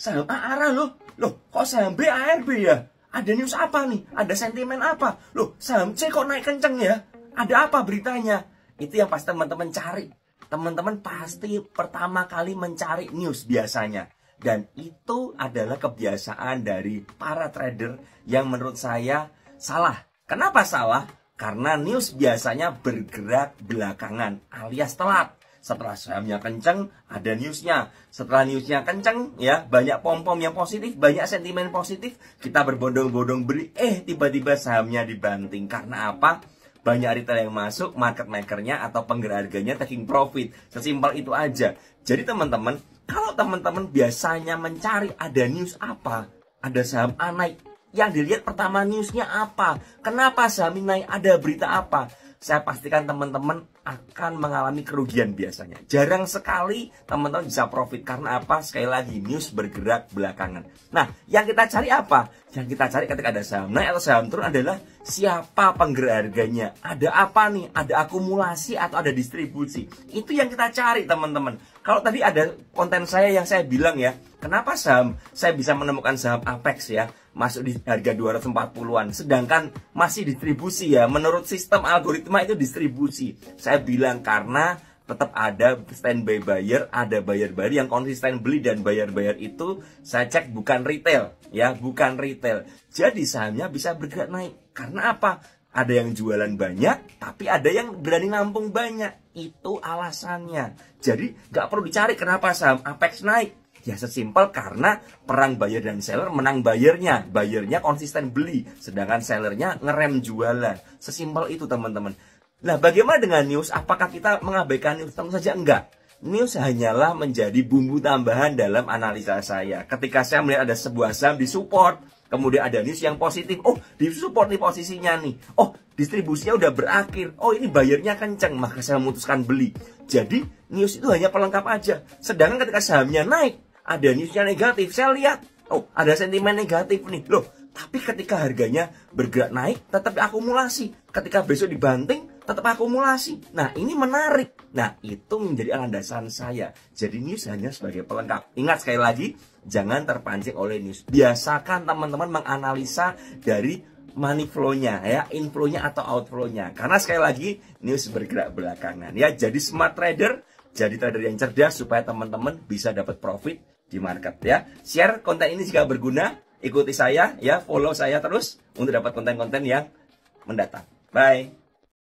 saham A loh. Loh, kok saham B B ya? Ada news apa nih? Ada sentimen apa? Loh, saham C kok naik kenceng ya? Ada apa beritanya? Itu yang pasti teman-teman cari. Teman-teman pasti pertama kali mencari news biasanya. Dan itu adalah kebiasaan dari para trader yang menurut saya salah. Kenapa salah? Karena news biasanya bergerak belakangan alias telat. Setelah sahamnya kenceng, ada newsnya. Setelah newsnya kenceng, ya banyak pom-pom yang positif, banyak sentimen positif. Kita berbondong-bondong beli, eh tiba-tiba sahamnya dibanting. Karena apa? Banyak retail yang masuk, market makernya atau penggerak harganya taking profit. Sesimpel itu aja. Jadi teman-teman, kalau teman-teman biasanya mencari ada news apa, ada saham A naik, yang dilihat pertama newsnya apa, kenapa saham naik, ada berita apa saya pastikan teman-teman akan mengalami kerugian biasanya. Jarang sekali teman-teman bisa profit karena apa? Sekali lagi news bergerak belakangan. Nah, yang kita cari apa? Yang kita cari ketika ada saham naik atau saham turun adalah siapa penggerak harganya. Ada apa nih? Ada akumulasi atau ada distribusi? Itu yang kita cari, teman-teman. Kalau tadi ada konten saya yang saya bilang ya, kenapa saham? Saya bisa menemukan saham Apex ya masuk di harga 240-an. Sedangkan masih distribusi ya, menurut sistem algoritma itu distribusi. Saya bilang karena tetap ada standby buyer, ada buyer buyer yang konsisten beli dan buyer bayar itu saya cek bukan retail ya, bukan retail. Jadi sahamnya bisa bergerak naik. Karena apa? Ada yang jualan banyak, tapi ada yang berani nampung banyak. Itu alasannya. Jadi nggak perlu dicari kenapa saham Apex naik, Ya sesimpel karena perang buyer dan seller menang buyernya, buyernya konsisten beli, sedangkan sellernya ngerem jualan. Sesimpel itu teman-teman. Nah bagaimana dengan news? Apakah kita mengabaikan news? Tentu saja enggak. News hanyalah menjadi bumbu tambahan dalam analisa saya. Ketika saya melihat ada sebuah saham di support, kemudian ada news yang positif, oh di support nih posisinya nih, oh distribusinya udah berakhir, oh ini bayarnya kenceng, maka saya memutuskan beli. Jadi news itu hanya pelengkap aja. Sedangkan ketika sahamnya naik, ada newsnya negatif, saya lihat, oh ada sentimen negatif nih, loh. Tapi ketika harganya bergerak naik, tetap akumulasi. Ketika besok dibanting, tetap akumulasi. Nah, ini menarik. Nah, itu menjadi landasan saya. Jadi news hanya sebagai pelengkap. Ingat sekali lagi, jangan terpancing oleh news. Biasakan teman-teman menganalisa dari money flow-nya ya, inflow-nya atau outflow-nya. Karena sekali lagi news bergerak belakangan ya. Jadi smart trader jadi trader yang cerdas supaya teman-teman bisa dapat profit di market ya. Share konten ini jika berguna, ikuti saya ya, follow saya terus untuk dapat konten-konten yang mendatang. Bye.